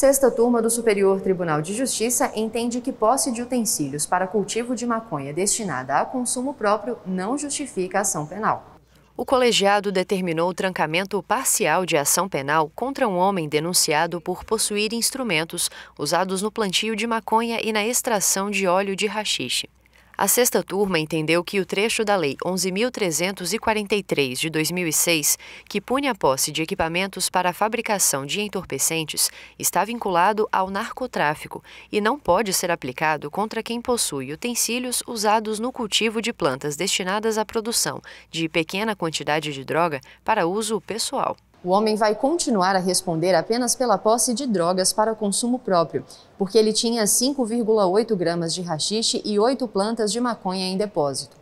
Sexta turma do Superior Tribunal de Justiça entende que posse de utensílios para cultivo de maconha destinada a consumo próprio não justifica ação penal. O colegiado determinou o trancamento parcial de ação penal contra um homem denunciado por possuir instrumentos usados no plantio de maconha e na extração de óleo de rachixe. A sexta turma entendeu que o trecho da Lei 11.343 de 2006, que pune a posse de equipamentos para a fabricação de entorpecentes, está vinculado ao narcotráfico e não pode ser aplicado contra quem possui utensílios usados no cultivo de plantas destinadas à produção de pequena quantidade de droga para uso pessoal. O homem vai continuar a responder apenas pela posse de drogas para consumo próprio, porque ele tinha 5,8 gramas de rachixe e oito plantas de maconha em depósito.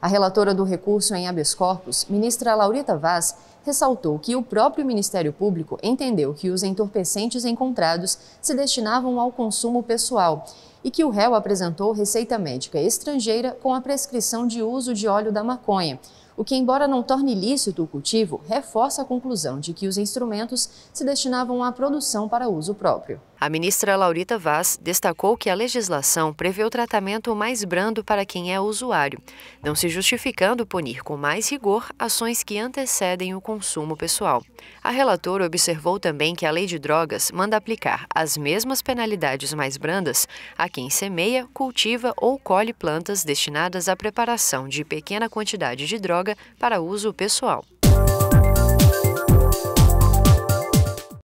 A relatora do recurso em habeas corpus, ministra Laurita Vaz, ressaltou que o próprio Ministério Público entendeu que os entorpecentes encontrados se destinavam ao consumo pessoal e que o réu apresentou receita médica estrangeira com a prescrição de uso de óleo da maconha, o que, embora não torne lícito o cultivo, reforça a conclusão de que os instrumentos se destinavam à produção para uso próprio. A ministra Laurita Vaz destacou que a legislação prevê o tratamento mais brando para quem é usuário, não se justificando punir com mais rigor ações que antecedem o consumo pessoal. A relatora observou também que a lei de drogas manda aplicar as mesmas penalidades mais brandas a quem semeia, cultiva ou colhe plantas destinadas à preparação de pequena quantidade de droga para uso pessoal.